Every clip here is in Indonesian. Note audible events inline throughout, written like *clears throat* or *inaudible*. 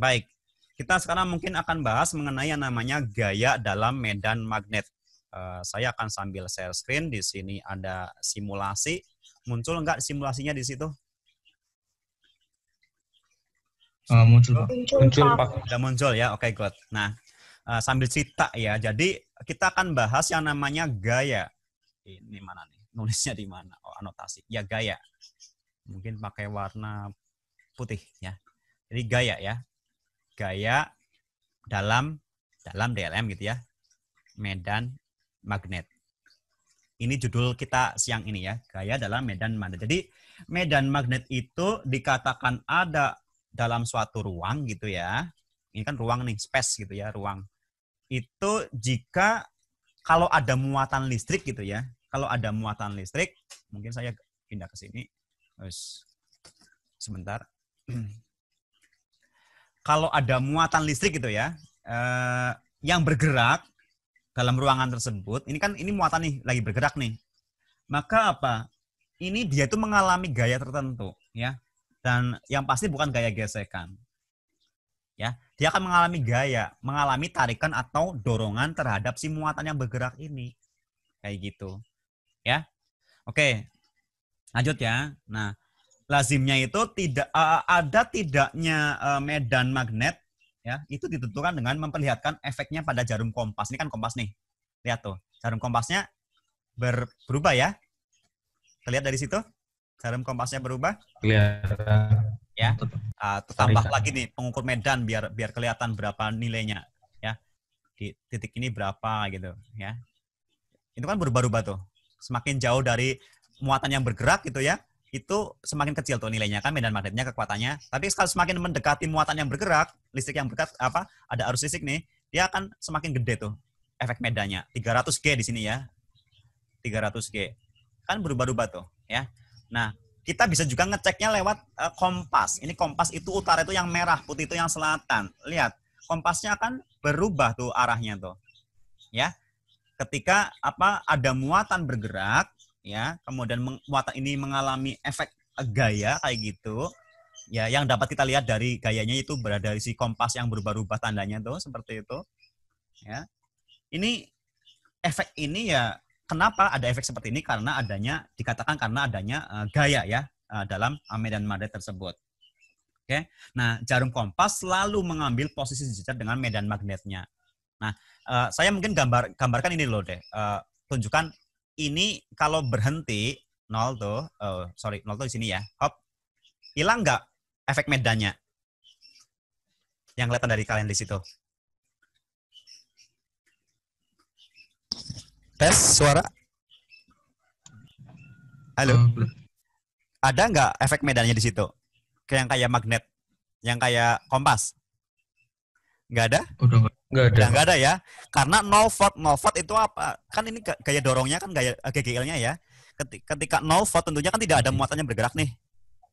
Baik, kita sekarang mungkin akan bahas mengenai yang namanya gaya dalam medan magnet. Eh, saya akan sambil share screen. Di sini ada simulasi. Muncul nggak simulasinya di situ? Eh, muncul, muncul, muncul Pak. Sudah muncul ya, oke good. Nah, eh, sambil cerita ya, jadi kita akan bahas yang namanya gaya. Ini mana nih? Nulisnya di mana? Oh, anotasi. Ya, gaya. Mungkin pakai warna putih ya. Jadi gaya ya gaya dalam dalam DLM gitu ya. Medan magnet. Ini judul kita siang ini ya, gaya dalam medan magnet. Jadi medan magnet itu dikatakan ada dalam suatu ruang gitu ya. Ini kan ruang nih, space gitu ya, ruang. Itu jika kalau ada muatan listrik gitu ya. Kalau ada muatan listrik, mungkin saya pindah ke sini. Terus sebentar. *clears throat* kalau ada muatan listrik gitu ya eh, yang bergerak dalam ruangan tersebut, ini kan ini muatan nih lagi bergerak nih. Maka apa? Ini dia tuh mengalami gaya tertentu ya. Dan yang pasti bukan gaya gesekan. Ya, dia akan mengalami gaya, mengalami tarikan atau dorongan terhadap si muatan yang bergerak ini. Kayak gitu. Ya. Oke. Lanjut ya. Nah, lazimnya itu tidak eh, eh, ada tidaknya eh, medan magnet ya itu ditentukan dengan memperlihatkan efeknya pada jarum kompas ini kan kompas nih lihat tuh jarum kompasnya ber, berubah ya terlihat dari situ jarum kompasnya berubah kelihatan ya uh, ah, tambah lagi nih pengukur medan biar biar kelihatan berapa nilainya ya di titik ini berapa gitu ya itu kan berubah-ubah tuh semakin jauh dari muatan yang bergerak gitu ya itu semakin kecil tuh nilainya kan medan magnetnya kekuatannya. Tapi kalau semakin mendekati muatan yang bergerak, listrik yang bergerak apa ada arus listrik nih, dia akan semakin gede tuh efek medannya. 300 G di sini ya. 300 G. Kan berubah-ubah tuh ya. Nah, kita bisa juga ngeceknya lewat uh, kompas. Ini kompas itu utara itu yang merah, putih itu yang selatan. Lihat, kompasnya akan berubah tuh arahnya tuh. Ya. Ketika apa ada muatan bergerak, ya kemudian watak ini mengalami efek eh, gaya kayak gitu ya yang dapat kita lihat dari gayanya itu berada di si kompas yang berubah-ubah tandanya tuh seperti itu ya ini efek ini ya kenapa ada efek seperti ini karena adanya dikatakan karena adanya uh, gaya ya uh, dalam medan magnet tersebut oke okay? nah jarum kompas selalu mengambil posisi sejajar dengan medan magnetnya nah uh, saya mungkin gambar gambarkan ini loh deh uh, tunjukkan ini kalau berhenti nol tuh, oh, sorry nol tuh di sini ya, hop, hilang nggak efek medannya? Yang kelihatan dari kalian di situ. Tes suara. Halo. Hmm, Ada nggak efek medannya di situ? Kayak yang kayak magnet, yang kayak kompas. Enggak ada? Udah nggak ada. Enggak ada ya. Karena no vote, no vote itu apa? Kan ini kayak dorongnya kan kayak eh, GGL-nya ya. Ketika no vote tentunya kan tidak ada muatannya bergerak nih.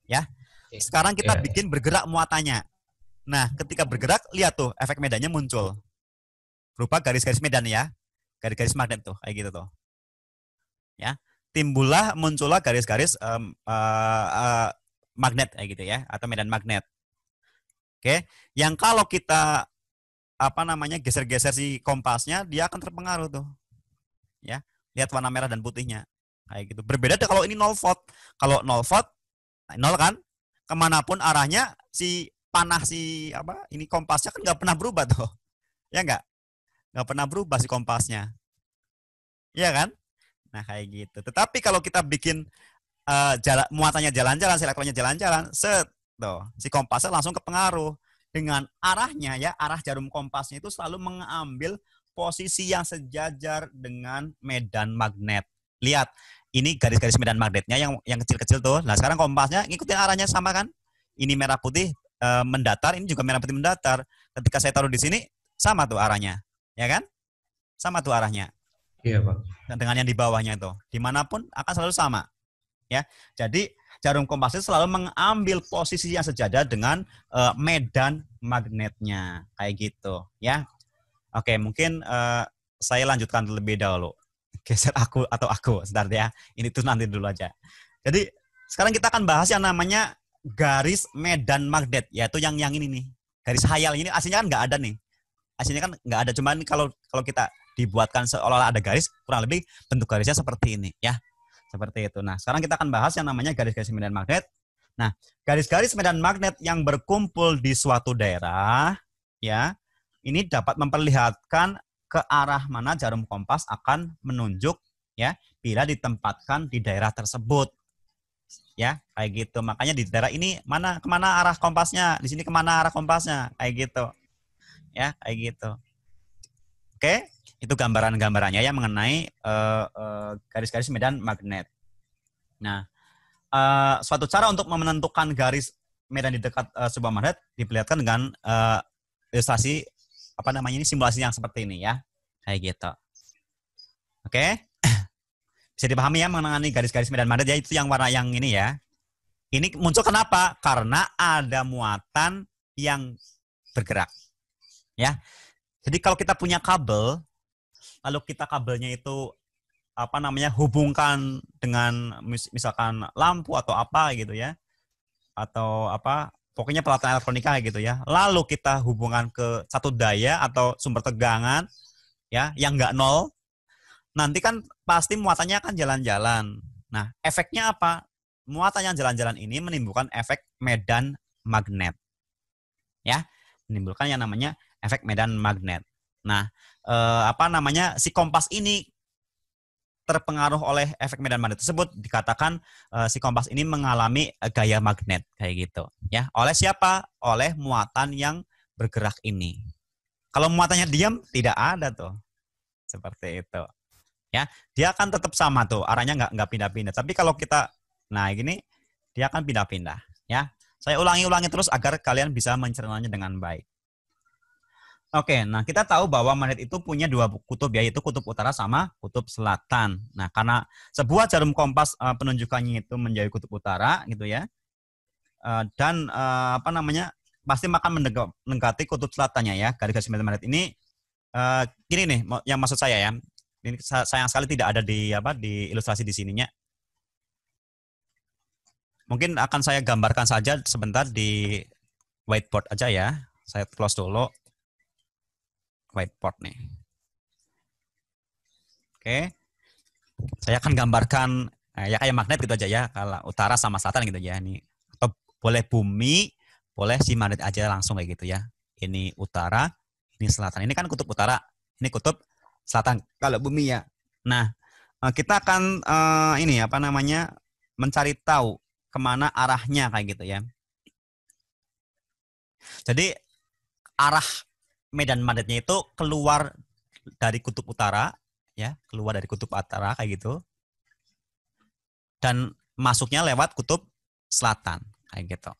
Ya. Sekarang kita yeah. bikin bergerak muatannya. Nah, ketika bergerak lihat tuh efek medannya muncul. Berupa garis-garis medan ya. Garis-garis magnet tuh kayak gitu tuh. Ya. Timbullah muncullah garis-garis um, uh, uh, magnet kayak gitu ya atau medan magnet. Oke, okay. yang kalau kita apa namanya geser-geser si kompasnya dia akan terpengaruh tuh ya lihat warna merah dan putihnya kayak gitu berbeda deh kalau ini 0 volt kalau 0 volt nol kan kemanapun arahnya si panah si apa ini kompasnya kan nggak pernah berubah tuh ya nggak nggak pernah berubah si kompasnya ya kan nah kayak gitu tetapi kalau kita bikin uh, jala, muatannya jalan-jalan si jalan-jalan set tuh si kompasnya langsung kepengaruh dengan arahnya ya, arah jarum kompasnya itu selalu mengambil posisi yang sejajar dengan medan magnet. Lihat, ini garis-garis medan magnetnya yang yang kecil-kecil tuh. Nah, sekarang kompasnya ngikutin arahnya sama kan? Ini merah putih e, mendatar, ini juga merah putih mendatar. Ketika saya taruh di sini sama tuh arahnya, ya kan? Sama tuh arahnya. Iya, Pak. Dengan yang di bawahnya itu. Dimanapun akan selalu sama. Ya. Jadi jarum kompasnya selalu mengambil posisi yang sejajar dengan uh, medan magnetnya kayak gitu ya oke mungkin uh, saya lanjutkan lebih dahulu *laughs* geser aku atau aku sebentar ya ini tuh nanti dulu aja jadi sekarang kita akan bahas yang namanya garis medan magnet yaitu yang yang ini nih garis hayal ini aslinya kan nggak ada nih aslinya kan nggak ada cuman kalau kalau kita dibuatkan seolah-olah ada garis kurang lebih bentuk garisnya seperti ini ya seperti itu. Nah, sekarang kita akan bahas yang namanya garis-garis medan magnet. Nah, garis-garis medan magnet yang berkumpul di suatu daerah, ya, ini dapat memperlihatkan ke arah mana jarum kompas akan menunjuk, ya, bila ditempatkan di daerah tersebut. Ya, kayak gitu. Makanya di daerah ini mana kemana arah kompasnya, di sini kemana arah kompasnya, kayak gitu. Ya, kayak gitu. Oke, itu gambaran-gambarannya ya mengenai uh, uh, garis-garis medan magnet. Nah, uh, suatu cara untuk menentukan garis medan di dekat uh, sebuah magnet diperlihatkan dengan uh, ilustrasi apa namanya ini simulasi yang seperti ini ya, kayak gitu. Oke, okay? *coughs* bisa dipahami ya mengenai garis-garis medan magnet ya itu yang warna yang ini ya. Ini muncul kenapa? Karena ada muatan yang bergerak. Ya. Jadi kalau kita punya kabel lalu kita kabelnya itu apa namanya hubungkan dengan mis misalkan lampu atau apa gitu ya atau apa pokoknya peralatan elektronika gitu ya lalu kita hubungkan ke satu daya atau sumber tegangan ya yang nggak nol nanti kan pasti muatannya akan jalan-jalan nah efeknya apa muatan yang jalan-jalan ini menimbulkan efek medan magnet ya menimbulkan yang namanya efek medan magnet Nah, eh, apa namanya si kompas ini terpengaruh oleh efek medan magnet tersebut dikatakan eh, si kompas ini mengalami eh, gaya magnet kayak gitu ya. Oleh siapa? Oleh muatan yang bergerak ini. Kalau muatannya diam tidak ada tuh. Seperti itu. Ya, dia akan tetap sama tuh, arahnya nggak nggak pindah-pindah. Tapi kalau kita nah gini dia akan pindah-pindah ya. Saya ulangi-ulangi terus agar kalian bisa mencernanya dengan baik. Oke, nah kita tahu bahwa magnet itu punya dua kutub ya, yaitu kutub utara sama kutub selatan. Nah, karena sebuah jarum kompas uh, penunjukannya itu menjauhi kutub utara gitu ya. Uh, dan uh, apa namanya? pasti makan mendekati kutub selatannya ya. Garis-garis magnet ini uh, gini nih yang maksud saya ya. Ini sayang sekali tidak ada di apa di ilustrasi di sininya. Mungkin akan saya gambarkan saja sebentar di whiteboard aja ya. Saya close dulu whiteboard nih. Oke. Saya akan gambarkan eh, ya kayak magnet gitu aja ya kalau utara sama selatan gitu ya ini atau boleh bumi boleh si magnet aja langsung kayak gitu ya ini utara ini selatan ini kan kutub utara ini kutub selatan kalau bumi ya nah eh, kita akan eh, ini apa namanya mencari tahu kemana arahnya kayak gitu ya jadi arah medan magnetnya itu keluar dari kutub utara, ya, keluar dari kutub utara kayak gitu. Dan masuknya lewat kutub selatan kayak gitu,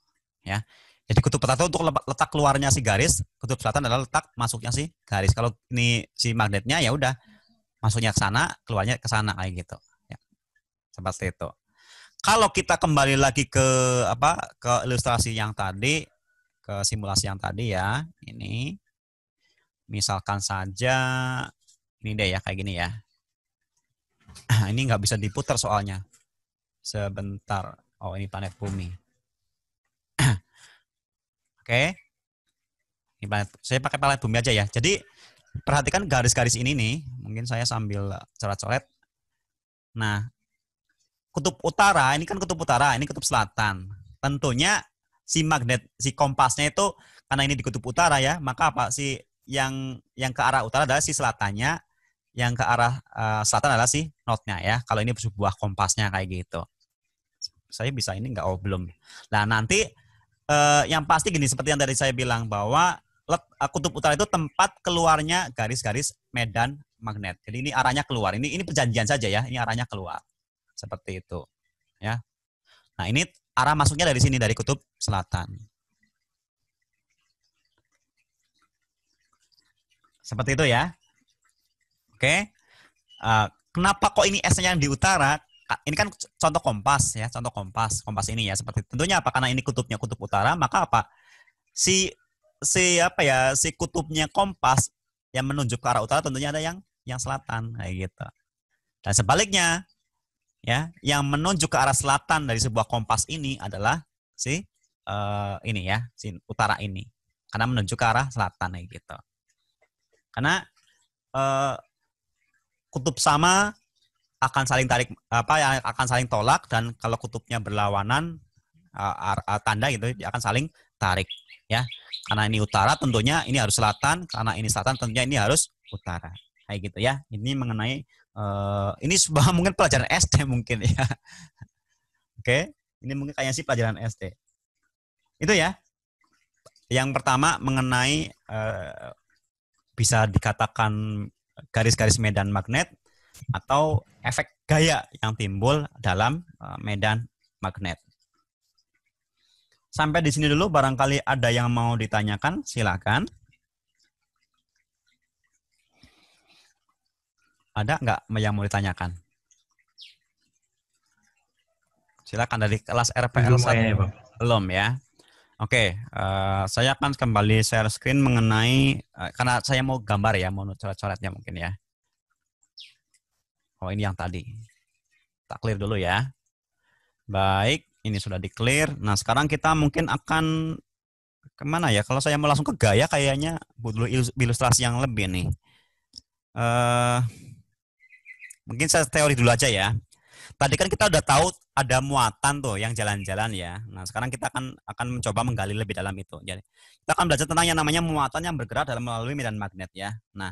ya. Jadi kutub utara itu untuk letak keluarnya si garis, kutub selatan adalah letak masuknya si garis. Kalau ini si magnetnya ya udah masuknya ke sana, keluarnya ke sana kayak gitu. Ya. Seperti itu. Kalau kita kembali lagi ke apa ke ilustrasi yang tadi, ke simulasi yang tadi ya, ini misalkan saja ini deh ya kayak gini ya. *clears throat* ini nggak bisa diputar soalnya. Sebentar. Oh ini planet bumi. *clears throat* Oke. Ini planet, saya pakai planet bumi aja ya. Jadi perhatikan garis-garis ini nih. Mungkin saya sambil coret-coret. Nah, kutub utara ini kan kutub utara, ini kutub selatan. Tentunya si magnet, si kompasnya itu karena ini di kutub utara ya, maka apa si yang yang ke arah utara adalah si selatannya, yang ke arah uh, selatan adalah si notnya ya. Kalau ini sebuah kompasnya kayak gitu. Saya bisa ini enggak oh belum. Nah nanti uh, yang pasti gini seperti yang tadi saya bilang bahwa let, uh, kutub utara itu tempat keluarnya garis-garis medan magnet. Jadi ini arahnya keluar. Ini ini perjanjian saja ya. Ini arahnya keluar seperti itu ya. Nah ini arah masuknya dari sini dari kutub selatan. Seperti itu ya. Oke. Okay. Uh, eh, kenapa kok ini S-nya yang di utara? Ini kan contoh kompas ya, contoh kompas. Kompas ini ya seperti tentunya apa? Karena ini kutubnya kutub utara, maka apa? Si si apa ya, si kutubnya kompas yang menunjuk ke arah utara tentunya ada yang yang selatan kayak gitu. Dan sebaliknya ya, yang menunjuk ke arah selatan dari sebuah kompas ini adalah si uh, ini ya, si utara ini. Karena menunjuk ke arah selatan kayak gitu. Karena uh, kutub sama akan saling tarik apa ya, akan saling tolak dan kalau kutubnya berlawanan uh, tanda gitu akan saling tarik ya. Karena ini utara tentunya ini harus selatan, karena ini selatan tentunya ini harus utara. Kayak gitu ya. Ini mengenai uh, ini sebuah *laughs* mungkin pelajaran SD mungkin ya. Oke, ini mungkin kayaknya sih pelajaran SD. Itu ya. Yang pertama mengenai uh, bisa dikatakan garis-garis medan magnet atau efek gaya yang timbul dalam eh, medan magnet. Sampai di sini dulu barangkali ada yang mau ditanyakan, silakan. Ada nggak yang mau ditanyakan? Silakan dari kelas RPL 1. Belum ya. Oke, okay, uh, eh, saya akan kembali share screen mengenai uh, karena saya mau gambar ya, mau coret-coretnya mungkin ya. Oh ini yang tadi, tak clear dulu ya. Baik, ini sudah di clear. Nah sekarang kita mungkin akan kemana ya? Kalau saya mau langsung ke gaya, kayaknya butuh ilustrasi yang lebih nih. Uh, mungkin saya teori dulu aja ya. Tadi kan kita udah tahu ada muatan tuh yang jalan-jalan ya. Nah, sekarang kita akan akan mencoba menggali lebih dalam itu. Jadi, kita akan belajar tentang yang namanya muatan yang bergerak dalam melalui medan magnet ya. Nah,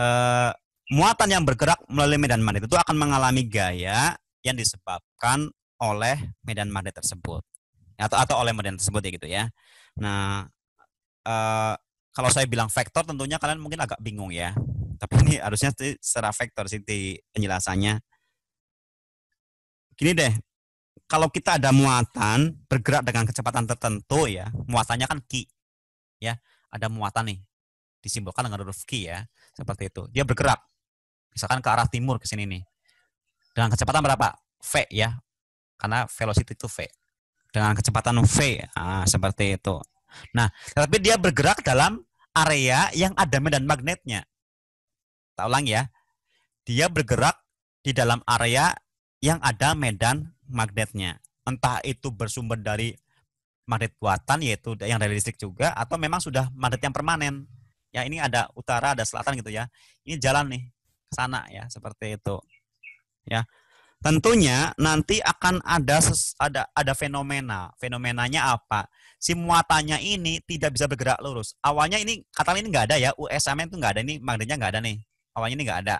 eh, muatan yang bergerak melalui medan magnet itu akan mengalami gaya yang disebabkan oleh medan magnet tersebut atau atau oleh medan tersebut ya gitu ya. Nah, eh, kalau saya bilang vektor tentunya kalian mungkin agak bingung ya. Tapi ini harusnya secara vektor sih di penjelasannya. Gini deh, kalau kita ada muatan bergerak dengan kecepatan tertentu ya, muatannya kan ki. Ya, ada muatan nih disimbolkan dengan huruf ki ya, seperti itu. Dia bergerak misalkan ke arah timur ke sini nih. Dengan kecepatan berapa? V ya. Karena velocity itu V. Dengan kecepatan V, nah, seperti itu. Nah, tapi dia bergerak dalam area yang ada medan magnetnya. Tak ulang ya. Dia bergerak di dalam area yang ada medan magnetnya. Entah itu bersumber dari magnet buatan yaitu yang dari listrik juga atau memang sudah magnet yang permanen. Ya ini ada utara, ada selatan gitu ya. Ini jalan nih ke sana ya seperti itu. Ya. Tentunya nanti akan ada ada ada fenomena. Fenomenanya apa? Si muatannya ini tidak bisa bergerak lurus. Awalnya ini katanya ini nggak ada ya, USM itu nggak ada ini magnetnya nggak ada nih. Awalnya ini nggak ada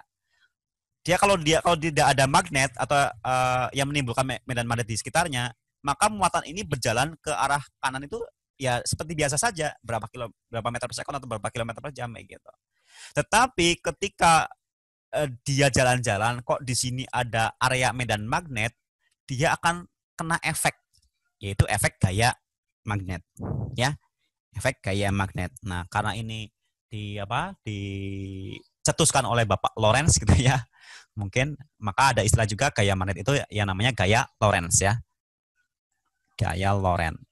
dia kalau dia kalau tidak ada magnet atau uh, yang menimbulkan medan magnet di sekitarnya, maka muatan ini berjalan ke arah kanan itu ya seperti biasa saja berapa kilo berapa meter per second atau berapa kilometer per jam gitu. Tetapi ketika uh, dia jalan-jalan kok di sini ada area medan magnet, dia akan kena efek yaitu efek gaya magnet ya. Efek gaya magnet. Nah, karena ini di apa? dicetuskan oleh Bapak Lawrence gitu ya mungkin maka ada istilah juga gaya magnet itu yang namanya gaya Lorentz ya. Gaya Lorentz.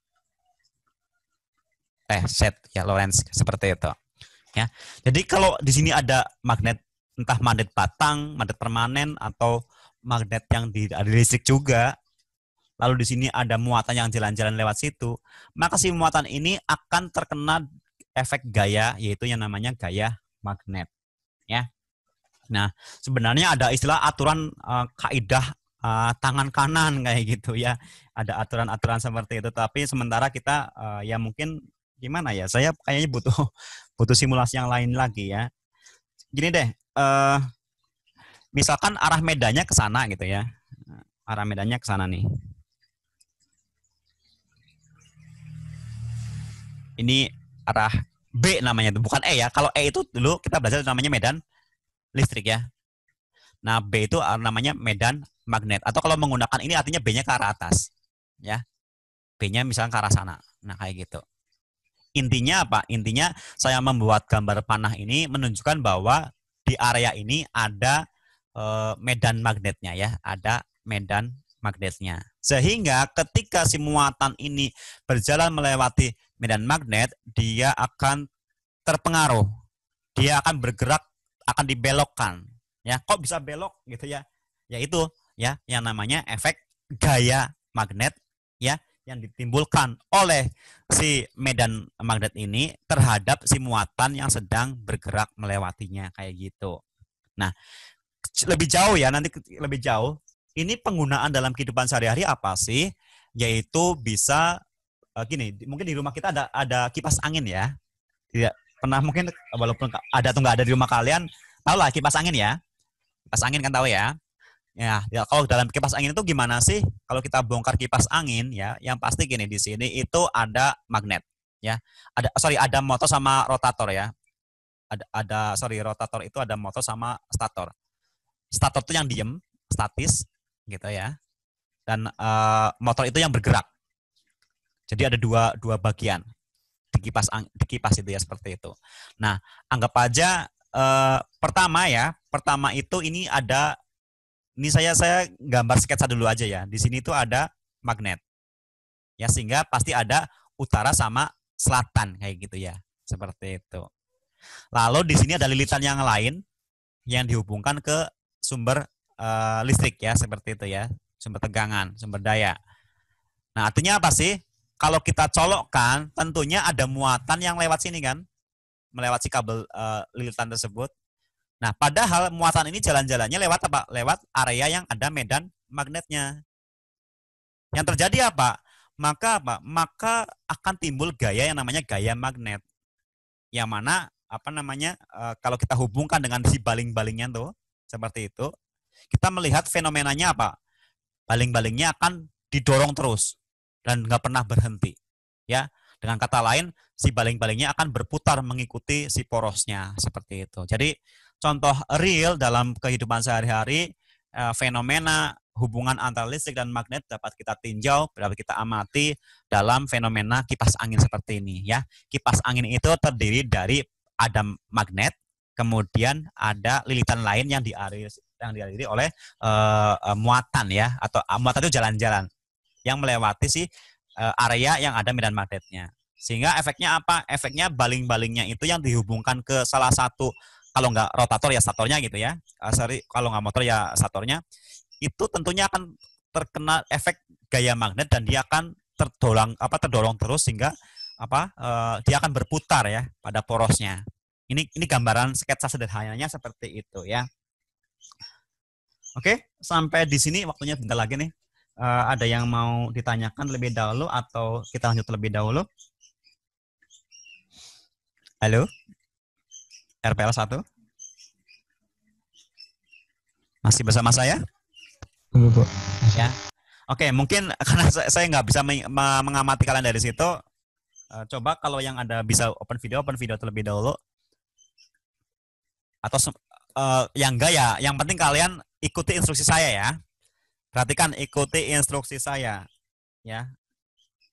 Eh, set ya Lorentz seperti itu. Ya. Jadi kalau di sini ada magnet entah magnet batang, magnet permanen atau magnet yang di, ada listrik juga. Lalu di sini ada muatan yang jalan-jalan lewat situ, maka si muatan ini akan terkena efek gaya yaitu yang namanya gaya magnet. Ya. Nah, sebenarnya ada istilah aturan uh, eh, kaidah uh, eh, tangan kanan kayak gitu ya. Ada aturan-aturan seperti itu. Tapi sementara kita uh, ya mungkin gimana ya? Saya kayaknya butuh *laughs* butuh simulasi yang lain lagi ya. Gini deh, uh, misalkan arah medannya ke sana gitu ya. Arah medannya ke sana nih. Ini arah B namanya itu, bukan E ya. Kalau E itu dulu kita belajar namanya Medan listrik ya. Nah, B itu ah, namanya medan magnet. Atau kalau menggunakan ini artinya B-nya ke arah atas. Ya. B-nya misalnya ke arah sana. Nah, kayak gitu. Intinya apa? Intinya saya membuat gambar panah ini menunjukkan bahwa di area ini ada eh, medan magnetnya ya. Ada medan magnetnya. Sehingga ketika si muatan ini berjalan melewati medan magnet, dia akan terpengaruh. Dia akan bergerak akan dibelokkan ya kok bisa belok gitu ya yaitu ya yang namanya efek gaya magnet ya yang ditimbulkan oleh si medan magnet ini terhadap si muatan yang sedang bergerak melewatinya kayak gitu. Nah, lebih jauh ya nanti lebih jauh. Ini penggunaan dalam kehidupan sehari-hari apa sih? Yaitu bisa eh, gini, mungkin di rumah kita ada ada kipas angin ya. Tidak pernah mungkin walaupun ada atau nggak ada di rumah kalian, tahu lah kipas angin ya. Kipas angin kan tahu ya. Ya, ya kalau dalam kipas angin itu gimana sih? Kalau kita bongkar kipas angin ya, yang pasti gini di sini itu ada magnet ya. Ada sorry ada motor sama rotator ya. Ada ada sorry rotator itu ada motor sama stator. Stator itu yang diem, statis gitu ya. Dan uh, motor itu yang bergerak. Jadi ada dua dua bagian dikipas dikipas itu ya seperti itu. Nah, anggap aja eh, pertama ya, pertama itu ini ada ini saya saya gambar sketsa dulu aja ya. Di sini itu ada magnet. Ya sehingga pasti ada utara sama selatan kayak gitu ya. Seperti itu. Lalu di sini ada lilitan yang lain yang dihubungkan ke sumber eh, listrik ya, seperti itu ya, sumber tegangan, sumber daya. Nah, artinya apa sih? kalau kita colokkan, tentunya ada muatan yang lewat sini kan, melewati kabel uh, lilitan tersebut. Nah, padahal muatan ini jalan-jalannya lewat apa? Lewat area yang ada medan magnetnya. Yang terjadi apa? Maka apa? Maka akan timbul gaya yang namanya gaya magnet. Yang mana apa namanya? Eh, kalau kita hubungkan dengan si baling-balingnya tuh seperti itu, kita melihat fenomenanya apa? Baling-balingnya akan didorong terus dan nggak pernah berhenti. Ya, dengan kata lain, si baling-balingnya akan berputar mengikuti si porosnya seperti itu. Jadi contoh real dalam kehidupan sehari-hari eh, fenomena hubungan antara listrik dan magnet dapat kita tinjau, dapat kita amati dalam fenomena kipas angin seperti ini ya. Kipas angin itu terdiri dari ada magnet, kemudian ada lilitan lain yang dialiri yang dialiri oleh uh, muatan ya atau muatan itu jalan-jalan yang melewati si eh, area yang ada medan magnetnya. Sehingga efeknya apa? Efeknya baling-balingnya itu yang dihubungkan ke salah satu kalau nggak rotator ya statornya gitu ya. Eh, sorry, kalau nggak motor ya statornya. Itu tentunya akan terkena efek gaya magnet dan dia akan terdorong apa terdorong terus sehingga apa uh, dia akan berputar ya pada porosnya. Ini ini gambaran sketsa sederhananya seperti itu ya. Oke, sampai di sini waktunya bentar lagi nih uh, ada yang mau ditanyakan lebih dahulu atau kita lanjut lebih dahulu? Halo? RPL 1? Masih bersama saya? Halo, Pak. Ya. Oke, mungkin *laughs* karena saya nggak bisa mengamati kalian dari situ, eh, coba kalau yang ada bisa open video, open video terlebih dahulu. Atau uh, yang enggak ya, yang penting kalian ikuti instruksi saya ya. Perhatikan ikuti instruksi saya. Ya.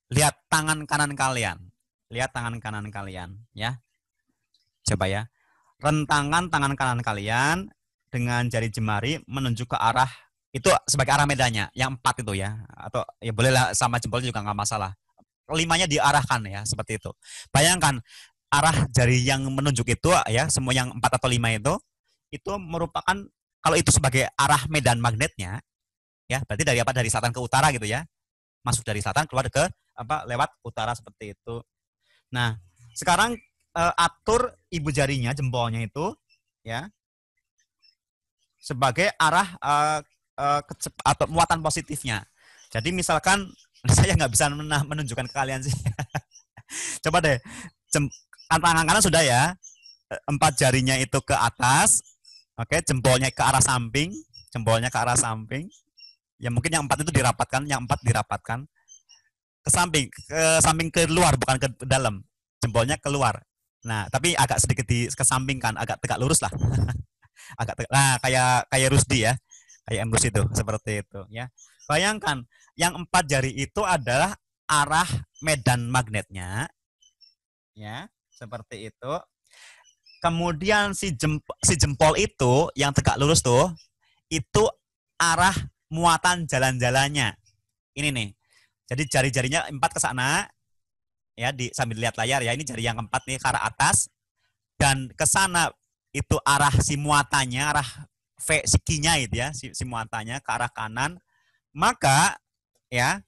Lihat tangan kanan kalian. Lihat tangan kanan kalian, ya. Coba ya. Rentangan tangan kanan kalian dengan jari jemari menunjuk ke arah itu sebagai arah medannya yang empat itu ya. Atau ya bolehlah sama jempol juga nggak masalah. Limanya diarahkan ya, seperti itu. Bayangkan arah jari yang menunjuk itu ya, semua yang empat atau lima itu itu merupakan kalau itu sebagai arah medan magnetnya, ya berarti dari apa dari selatan ke utara gitu ya masuk dari selatan keluar ke apa lewat utara seperti itu nah sekarang uh, atur ibu jarinya jempolnya itu ya sebagai arah uh, uh, atau muatan positifnya jadi misalkan *laughs* saya nggak bisa menunjukkan ke kalian sih *laughs* coba deh jem, tangan kanan sudah ya empat jarinya itu ke atas oke jempolnya ke arah samping jempolnya ke arah samping Ya mungkin yang empat itu dirapatkan, yang empat dirapatkan ke samping, ke samping ke luar bukan ke dalam. Jempolnya keluar. Nah, tapi agak sedikit di kesampingkan, agak tegak lurus lah. *laughs* agak tegak, nah kayak kayak Rusdi ya. Kayak Emrus itu seperti itu ya. Bayangkan yang empat jari itu adalah arah medan magnetnya ya, seperti itu. Kemudian si jempol, si jempol itu yang tegak lurus tuh itu arah muatan jalan-jalannya. Ini nih. Jadi jari-jarinya empat ke sana, ya di sambil lihat layar ya. Ini jari yang keempat nih ke arah atas dan ke sana itu arah si muatannya, arah v, sikinya itu ya, si, si muatannya ke arah kanan. Maka ya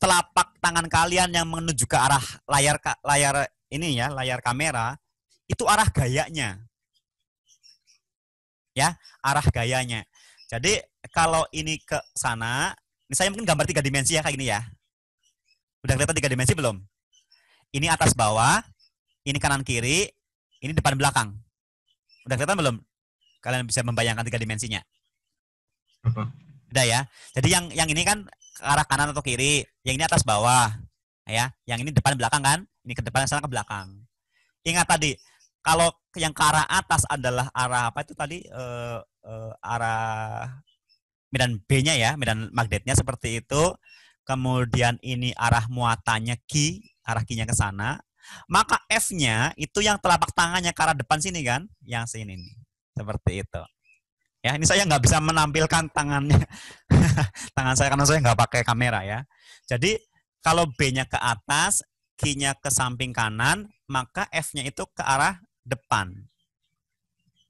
telapak tangan kalian yang menuju ke arah layar layar ini ya, layar kamera itu arah gayanya. Ya, arah gayanya. Jadi kalau ini ke sana, misalnya mungkin gambar tiga dimensi ya kayak gini ya. Udah kelihatan tiga dimensi belum? Ini atas bawah, ini kanan kiri, ini depan belakang. Udah kelihatan belum? Kalian bisa membayangkan tiga dimensinya. Udah ya. Jadi yang yang ini kan ke arah kanan atau kiri, yang ini atas bawah, ya. Yang ini depan belakang kan? Ini ke depan sana ke belakang. Ingat tadi, kalau yang ke arah atas adalah arah apa itu tadi? Uh, uh, arah medan B-nya ya, medan magnetnya seperti itu. Kemudian ini arah muatannya Q, arah Q-nya ke sana. Maka F-nya itu yang telapak tangannya ke arah depan sini kan, yang sini nih. Seperti itu. Ya, ini saya nggak bisa menampilkan tangannya. *laughs* Tangan saya karena saya nggak pakai kamera ya. Jadi kalau B-nya ke atas, Q-nya ke samping kanan, maka F-nya itu ke arah depan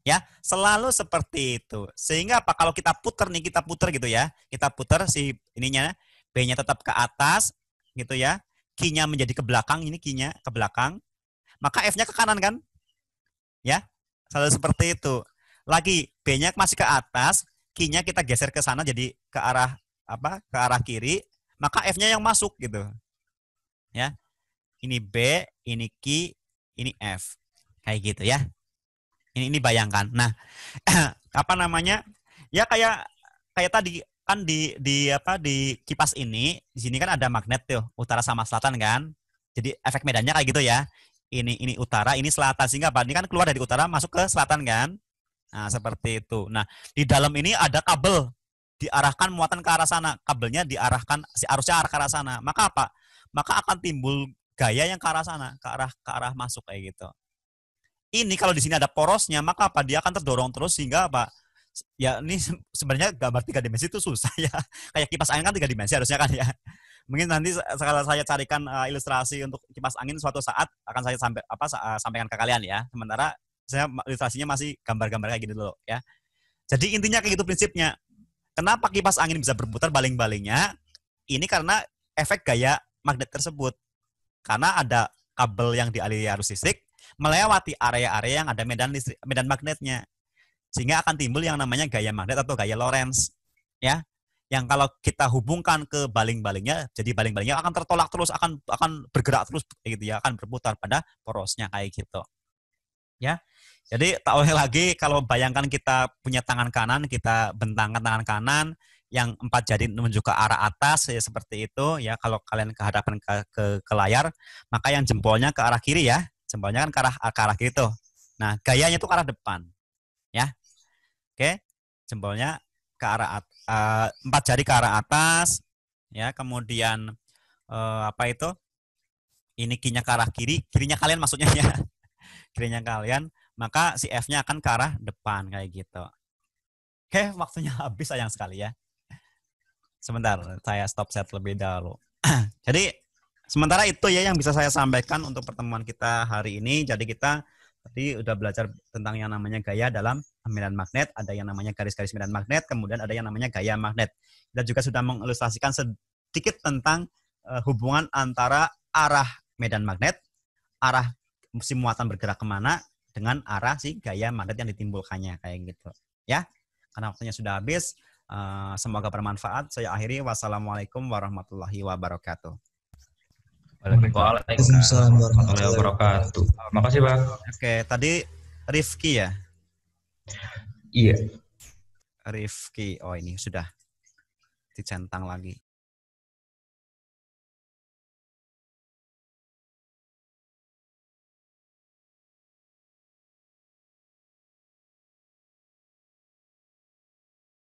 ya selalu seperti itu sehingga apa kalau kita puter nih kita puter gitu ya kita puter si ininya b-nya tetap ke atas gitu ya kinya menjadi ke belakang ini kinya ke belakang maka f-nya ke kanan kan ya selalu seperti itu lagi b-nya masih ke atas kinya kita geser ke sana jadi ke arah apa ke arah kiri maka f-nya yang masuk gitu ya ini b ini k ini f kayak gitu ya ini, ini bayangkan. Nah, *clears throat* apa namanya? Ya kayak kayak tadi kan di di apa di kipas ini di sini kan ada magnet tuh utara sama selatan kan. Jadi efek medannya kayak gitu ya. Ini ini utara, ini selatan sehingga apa? Ini kan keluar dari utara masuk ke selatan kan. Nah, seperti itu. Nah, di dalam ini ada kabel diarahkan muatan ke arah sana, kabelnya diarahkan arusnya arah ke arah sana. Maka apa? Maka akan timbul gaya yang ke arah sana, ke arah ke arah masuk kayak gitu ini kalau di sini ada porosnya maka apa dia akan terdorong terus sehingga apa ya ini sebenarnya gambar tiga dimensi itu susah ya *laughs* kayak kipas angin kan tiga dimensi harusnya kan ya mungkin nanti sekali saya carikan uh, ilustrasi untuk kipas angin suatu saat akan saya sampai apa sa eh, sampaikan ke kalian ya sementara saya ilustrasinya masih gambar-gambar kayak gini dulu ya jadi intinya kayak gitu prinsipnya kenapa kipas angin bisa berputar baling-balingnya ini karena efek gaya magnet tersebut karena ada kabel yang dialiri arus listrik melewati area-area yang ada medan listrik, medan magnetnya. Sehingga akan timbul yang namanya gaya magnet atau gaya Lorentz. Ya, yang kalau kita hubungkan ke baling-balingnya, jadi baling-balingnya akan tertolak terus, akan akan bergerak terus, gitu ya, akan berputar pada porosnya kayak gitu. Ya, jadi tak oleh lagi kalau bayangkan kita punya tangan kanan, kita bentangkan tangan kanan yang empat jari menuju ke arah atas ya seperti itu ya kalau kalian kehadapan ke, ke, ke layar maka yang jempolnya ke arah kiri ya Jempolnya kan ke arah, ke arah gitu. Nah, gayanya tuh ke arah depan. Ya. Oke. Jempolnya ke arah uh, empat jari ke arah atas ya, kemudian uh, apa itu? Ini kinya ke arah kiri, kirinya kalian maksudnya ya. *laughs* kirinya kalian, maka si F-nya akan ke arah depan kayak gitu. Oke, waktunya *laughs* habis sayang sekali ya. Sebentar, saya stop set lebih dahulu. *clears throat* Jadi Sementara itu ya yang bisa saya sampaikan untuk pertemuan kita hari ini. Jadi kita tadi udah belajar tentang yang namanya gaya dalam medan magnet, ada yang namanya garis-garis medan magnet, kemudian ada yang namanya gaya magnet. Dan juga sudah mengilustrasikan sedikit tentang eh, hubungan antara arah medan magnet, arah si muatan bergerak kemana dengan arah si gaya magnet yang ditimbulkannya kayak gitu. Ya, karena waktunya sudah habis. Eh, semoga bermanfaat. Saya akhiri. Wassalamualaikum warahmatullahi wabarakatuh. Waalaikumsalam warahmatullahi wabarakatuh. Makasih bang. Oke, tadi Rifki ya? Iya. Rifki, oh ini sudah dicentang lagi.